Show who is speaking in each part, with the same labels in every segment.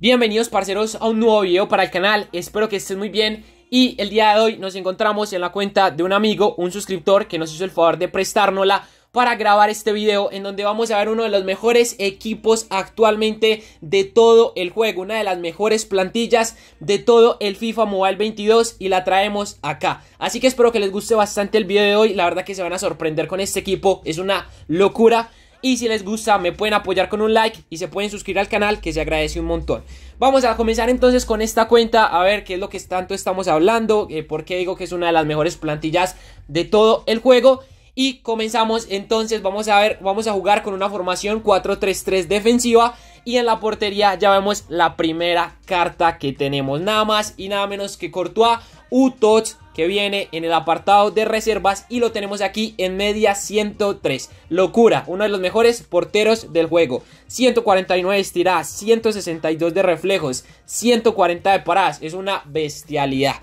Speaker 1: Bienvenidos parceros a un nuevo video para el canal, espero que estén muy bien y el día de hoy nos encontramos en la cuenta de un amigo, un suscriptor que nos hizo el favor de prestárnosla para grabar este video en donde vamos a ver uno de los mejores equipos actualmente de todo el juego, una de las mejores plantillas de todo el FIFA Mobile 22 y la traemos acá. Así que espero que les guste bastante el video de hoy, la verdad que se van a sorprender con este equipo, es una locura. Y si les gusta, me pueden apoyar con un like y se pueden suscribir al canal, que se agradece un montón. Vamos a comenzar entonces con esta cuenta, a ver qué es lo que tanto estamos hablando, porque eh, por qué digo que es una de las mejores plantillas de todo el juego. Y comenzamos entonces, vamos a ver, vamos a jugar con una formación 4-3-3 defensiva. Y en la portería ya vemos la primera carta que tenemos, nada más y nada menos que Courtois, Utoch, que viene en el apartado de reservas y lo tenemos aquí en media 103. Locura, uno de los mejores porteros del juego. 149 estiradas 162 de reflejos, 140 de paradas. Es una bestialidad.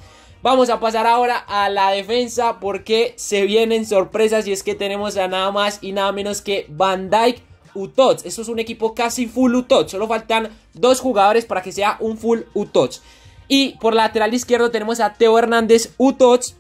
Speaker 1: Vamos a pasar ahora a la defensa porque se vienen sorpresas y es que tenemos a nada más y nada menos que Van Dyke Utox. eso es un equipo casi full Utoch. Solo faltan dos jugadores para que sea un full Utoch. Y por lateral izquierdo tenemos a Teo Hernández Utots.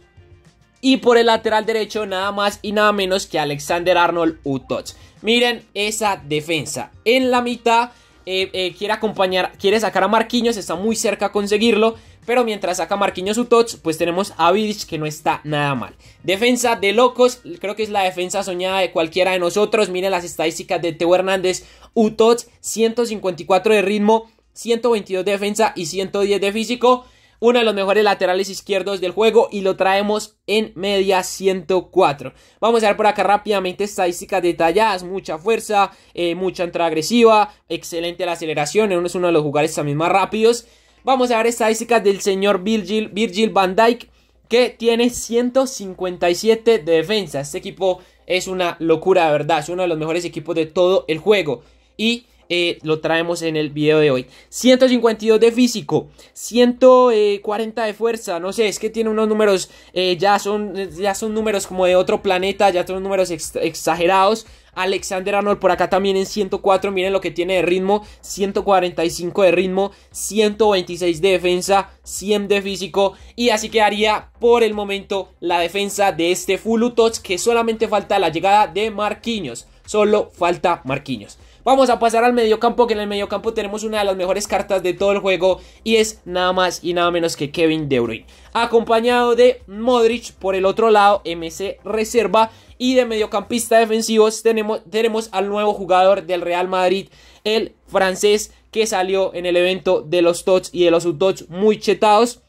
Speaker 1: Y por el lateral derecho nada más y nada menos que Alexander Arnold Utots. Miren esa defensa. En la mitad eh, eh, quiere acompañar, quiere sacar a Marquinhos, está muy cerca a conseguirlo. Pero mientras saca Marquinhos Utots, pues tenemos a Vidic que no está nada mal. Defensa de locos, creo que es la defensa soñada de cualquiera de nosotros. Miren las estadísticas de Teo Hernández Utots, 154 de ritmo, 122 de defensa y 110 de físico. Uno de los mejores laterales izquierdos del juego y lo traemos en media 104. Vamos a ver por acá rápidamente estadísticas detalladas. Mucha fuerza, eh, mucha entrada agresiva, excelente la aceleración. Uno es uno de los jugadores también más rápidos. Vamos a ver estadísticas del señor Virgil, Virgil van Dijk que tiene 157 de defensa. Este equipo es una locura, de verdad. Es uno de los mejores equipos de todo el juego. Y eh, lo traemos en el video de hoy. 152 de físico, 140 de fuerza, no sé, es que tiene unos números, eh, ya, son, ya son números como de otro planeta, ya son números exagerados. Alexander Arnold por acá también en 104. Miren lo que tiene de ritmo. 145 de ritmo. 126 de defensa. 100 de físico. Y así quedaría por el momento la defensa de este Fulutots. Que solamente falta la llegada de Marquinhos. Solo falta Marquinhos. Vamos a pasar al mediocampo, que en el mediocampo tenemos una de las mejores cartas de todo el juego y es nada más y nada menos que Kevin De Bruyne. Acompañado de Modric por el otro lado, MC Reserva. Y de mediocampista defensivos tenemos, tenemos al nuevo jugador del Real Madrid, el francés que salió en el evento de los TOTS y de los UTOTS muy chetados.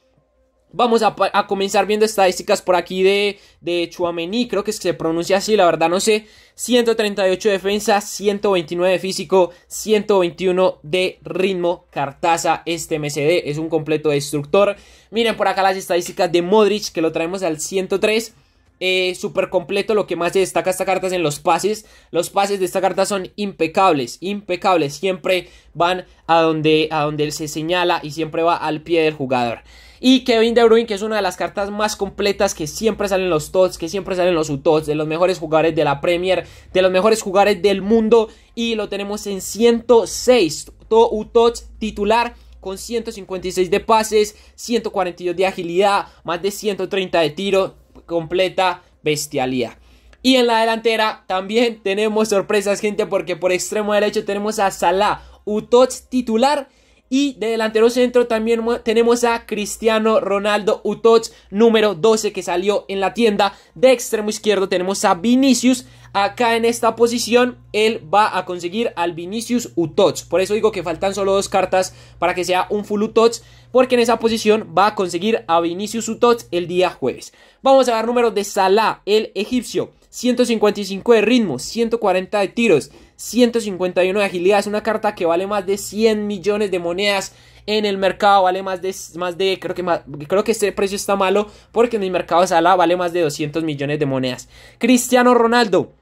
Speaker 1: Vamos a, comenzar viendo estadísticas por aquí de, de Chuamení, creo que se pronuncia así, la verdad no sé. 138 de defensa, 129 de físico, 121 de ritmo. Cartaza, este MCD es un completo destructor. Miren por acá las estadísticas de Modric, que lo traemos al 103. Eh, super completo. Lo que más destaca esta carta es en los pases. Los pases de esta carta son impecables, impecables. Siempre van a donde, a donde él se señala y siempre va al pie del jugador. Y Kevin De Bruyne, que es una de las cartas más completas que siempre salen los tots, que siempre salen los utots, de los mejores jugadores de la Premier, de los mejores jugadores del mundo. Y lo tenemos en 106 utots titular con 156 de pases, 142 de agilidad, más de 130 de tiro, completa bestialidad. Y en la delantera también tenemos sorpresas, gente, porque por extremo derecho tenemos a Salah, Utoch titular y de delantero centro también tenemos a Cristiano Ronaldo Utoch, número 12, que salió en la tienda. De extremo izquierdo tenemos a Vinicius. Acá en esta posición, él va a conseguir al Vinicius Utoch. Por eso digo que faltan solo dos cartas para que sea un full Utoch. Porque en esa posición va a conseguir a Vinicius Utoch el día jueves. Vamos a ver números de Salah, el egipcio. 155 de ritmo, 140 de tiros. 151 de agilidad. Es una carta que vale más de 100 millones de monedas en el mercado. Vale más de, más de creo que, creo que este precio está malo porque en el mercado Sala vale más de 200 millones de monedas. Cristiano Ronaldo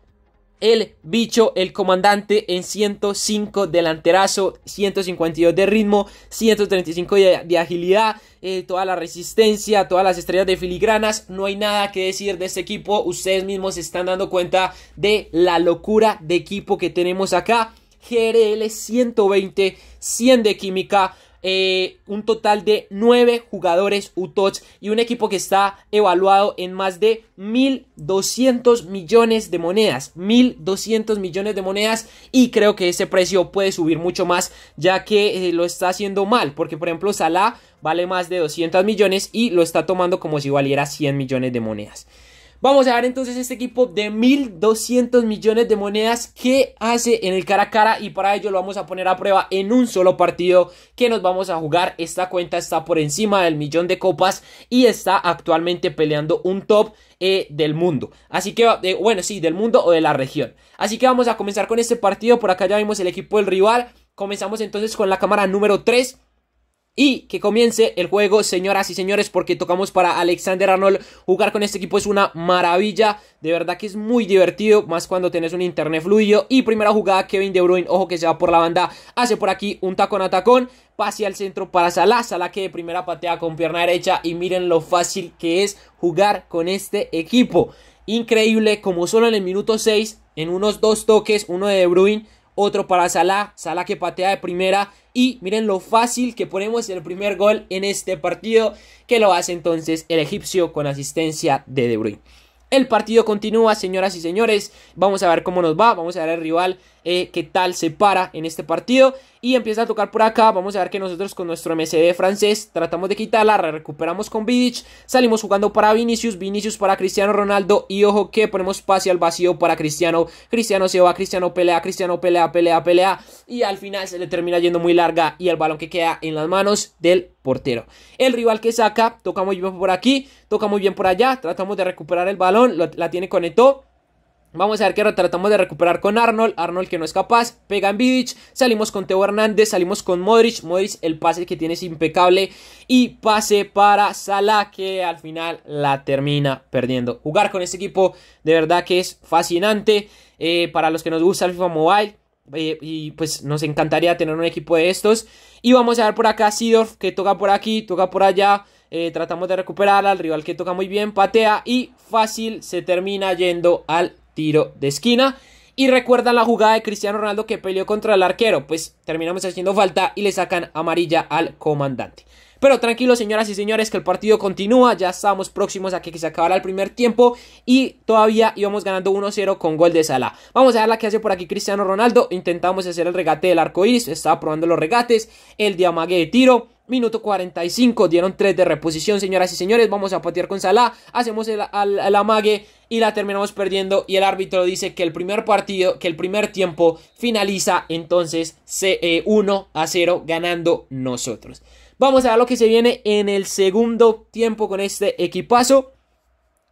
Speaker 1: el bicho, el comandante en 105 delanterazo, 152 de ritmo, 135 de, agilidad, eh, toda la resistencia, todas las estrellas de filigranas. No hay nada que decir de este equipo. Ustedes mismos se están dando cuenta de la locura de equipo que tenemos acá. GRL 120, 100 de química. Eh, un total de 9 jugadores UTOTS y un equipo que está evaluado en más de 1.200 millones de monedas. 1.200 millones de monedas y creo que ese precio puede subir mucho más ya que eh, lo está haciendo mal porque por ejemplo Salah vale más de 200 millones y lo está tomando como si valiera 100 millones de monedas. Vamos a ver entonces este equipo de 1.200 millones de monedas que hace en el cara a cara y para ello lo vamos a poner a prueba en un solo partido que nos vamos a jugar. Esta cuenta está por encima del millón de copas y está actualmente peleando un top eh, del mundo. Así que, eh, bueno, sí, del mundo o de la región. Así que vamos a comenzar con este partido. Por acá ya vimos el equipo del rival. Comenzamos entonces con la cámara número 3 y que comience el juego, señoras y señores, porque tocamos para Alexander Arnold. Jugar con este equipo es una maravilla, de verdad que es muy divertido, más cuando tenés un internet fluido. Y primera jugada, Kevin De Bruyne, ojo que se va por la banda, hace por aquí un tacón a tacón, pase al centro para Salah, Salah que de primera patea con pierna derecha y miren lo fácil que es jugar con este equipo. Increíble, como solo en el minuto 6, en unos dos toques, uno de De Bruyne otro para Salah, Salah que patea de primera y miren lo fácil que ponemos el primer gol en este partido que lo hace entonces el egipcio con asistencia de De Bruyne. El partido continúa, señoras y señores. Vamos a ver cómo nos va. Vamos a ver el rival eh, qué tal se para en este partido. Y empieza a tocar por acá. Vamos a ver que nosotros con nuestro MCD francés tratamos de quitarla. Recuperamos con Vidic. Salimos jugando para Vinicius. Vinicius para Cristiano Ronaldo. Y ojo que ponemos pase al vacío para Cristiano. Cristiano se va. Cristiano pelea. Cristiano pelea, pelea, pelea. Y al final se le termina yendo muy larga. Y el balón que queda en las manos del portero. El rival que saca. Toca muy bien por aquí. Toca muy bien por allá. Tratamos de recuperar el balón. la tiene conectó. Vamos a ver que tratamos de recuperar con Arnold. Arnold que no es capaz. Pega en Vidic. Salimos con Teo Hernández. Salimos con Modric. Modric el pase que tiene es impecable. Y pase para Salah que al final la termina perdiendo. Jugar con este equipo de verdad que es fascinante. Eh, para los que nos gusta el FIFA Mobile. Eh, y pues nos encantaría tener un equipo de estos. Y vamos a ver por acá Sidorf que toca por aquí, toca por allá. Eh, tratamos de recuperar al rival que toca muy bien, patea y fácil se termina yendo al tiro de esquina. Y recuerda la jugada de Cristiano Ronaldo que peleó contra el arquero. Pues terminamos haciendo falta y le sacan amarilla al comandante. Pero tranquilos, señoras y señores, que el partido continúa. Ya estamos próximos a que se acabara el primer tiempo. Y todavía íbamos ganando 1-0 con gol de Salah. Vamos a ver la que hace por aquí Cristiano Ronaldo. Intentamos hacer el regate del arco iris. Estaba probando los regates. El diamague de tiro. Minuto 45, dieron 3 de reposición, señoras y señores. Vamos a patear con Salah. Hacemos el, al, amague y la terminamos perdiendo. Y el árbitro dice que el primer partido, que el primer tiempo finaliza entonces c 1 e a 0, ganando nosotros. Vamos a ver lo que se viene en el segundo tiempo con este equipazo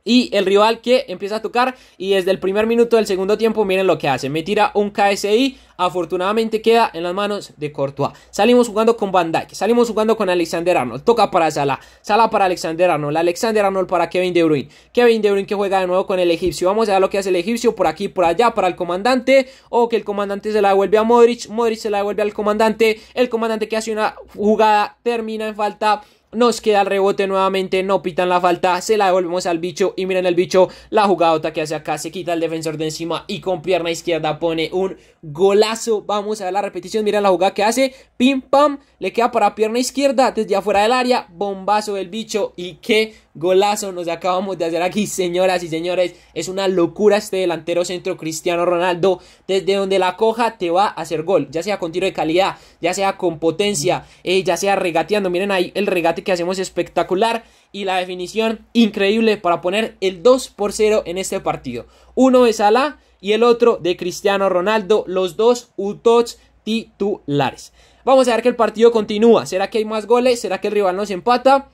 Speaker 1: y el rival que empieza a tocar y desde el primer minuto del segundo tiempo miren lo que hace, me tira un KSI, afortunadamente queda en las manos de Courtois. Salimos jugando con Van Dijk, salimos jugando con Alexander Arnold, toca para Salah, Salah para Alexander Arnold, Alexander Arnold para Kevin De Bruyne, Kevin De Bruyne que juega de nuevo con el egipcio, vamos a ver lo que hace el egipcio por aquí, por allá, para el comandante, o que el comandante se la devuelve a Modric, Modric se la devuelve al comandante, el comandante que hace una jugada termina en falta nos queda el rebote nuevamente, no pitan la falta, se la devolvemos al bicho y miren el bicho, la jugadota que hace acá, se quita el defensor de encima y con pierna izquierda pone un golazo. Vamos a ver la repetición, miren la jugada que hace, pim pam, le queda para pierna izquierda desde afuera del área, bombazo del bicho y que golazo nos acabamos de hacer aquí, señoras y señores. Es una locura este delantero centro Cristiano Ronaldo. Desde donde la coja te va a hacer gol, ya sea con tiro de calidad, ya sea con potencia, eh, ya sea regateando. Miren ahí el regate que hacemos espectacular y la definición increíble para poner el 2 por 0 en este partido. Uno de Salah y el otro de Cristiano Ronaldo, los dos utots titulares. Vamos a ver que el partido continúa. ¿Será que hay más goles? ¿Será que el rival nos empata?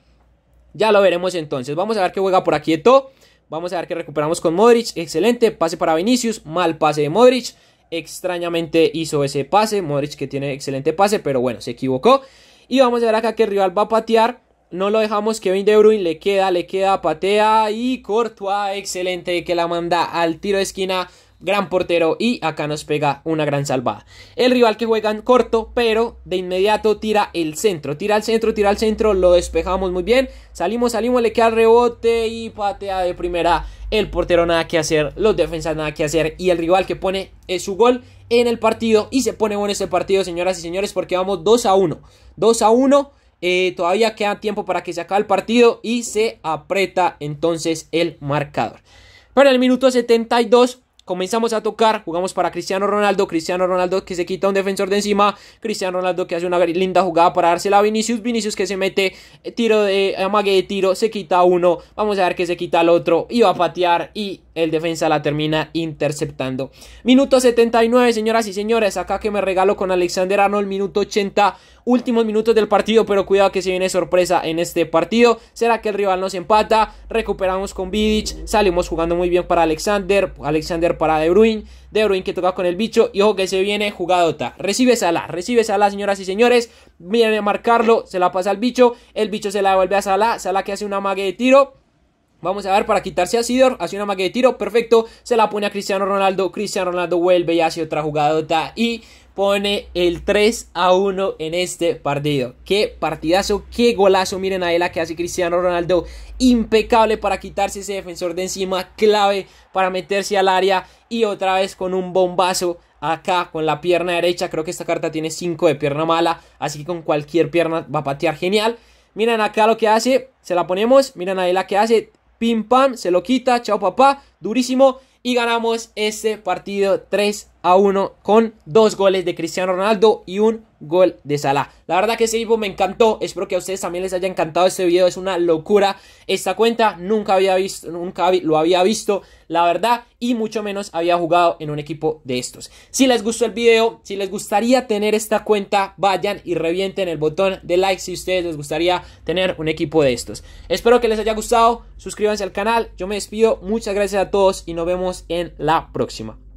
Speaker 1: Ya lo veremos entonces. Vamos a ver que juega por aquí Eto. Vamos a ver que recuperamos con Modric. Excelente. Pase para Vinicius. Mal pase de Modric. Extrañamente hizo ese pase. Modric que tiene excelente pase. Pero bueno, se equivocó. Y vamos a ver acá que el rival va a patear. No lo dejamos. Kevin De Bruyne le queda, le queda, patea. Y Courtois. Excelente. Que la manda al tiro de esquina gran portero y acá nos pega una gran salvada. El rival que juegan corto, pero de inmediato tira el centro, tira el centro, tira el centro, lo despejamos muy bien, salimos, salimos, le queda rebote y patea de primera. El portero nada que hacer, los defensas nada que hacer y el rival que pone eh, su gol en el partido y se pone bueno este partido, señoras y señores, porque vamos 2 a 1. 2 a 1. Eh, todavía queda tiempo para que se acabe el partido y se aprieta entonces el marcador. Para el minuto 72 comenzamos a tocar, jugamos para Cristiano Ronaldo, Cristiano Ronaldo que se quita un defensor de encima, Cristiano Ronaldo que hace una linda jugada para dársela a Vinicius, Vinicius que se mete, eh, tiro de eh, amague de tiro, se quita uno, vamos a ver que se quita el otro, iba a patear y el defensa la termina interceptando. Minuto 79, señoras y señores. Acá que me regalo con Alexander Arnold. Minuto 80, últimos minutos del partido. Pero cuidado que se viene sorpresa en este partido. ¿Será que el rival nos empata? Recuperamos con Vidic. Salimos jugando muy bien para Alexander. Alexander para De Bruyne. De Bruyne que toca con el bicho. Y ojo que se viene jugadota. Recibe Salah. Recibe Salah, señoras y señores. Viene a marcarlo. Se la pasa al bicho. El bicho se la devuelve a Salah. Sala que hace una mague de tiro Vamos a ver, para quitarse a Sidor, hace una magia de tiro, perfecto. Se la pone a Cristiano Ronaldo. Cristiano Ronaldo vuelve y hace otra jugadota. Y pone el 3 a 1 en este partido. Qué partidazo, qué golazo. Miren ahí la que hace Cristiano Ronaldo. Impecable para quitarse ese defensor de encima. Clave para meterse al área. Y otra vez con un bombazo acá con la pierna derecha. Creo que esta carta tiene 5 de pierna mala. Así que con cualquier pierna va a patear genial. Miren acá lo que hace. Se la ponemos. Miren ahí la que hace pim pam, se lo quita, chao papá, durísimo y ganamos ese partido 3 a uno con dos goles de Cristiano Ronaldo y un gol de Salah. La verdad que ese equipo me encantó, espero que a ustedes también les haya encantado este video, es una locura esta cuenta, nunca había visto, nunca lo había visto, la verdad, y mucho menos había jugado en un equipo de estos. Si les gustó el video, si les gustaría tener esta cuenta, vayan y revienten el botón de like si ustedes les gustaría tener un equipo de estos. Espero que les haya gustado, suscríbanse al canal, yo me despido, muchas gracias a todos y nos vemos en la próxima.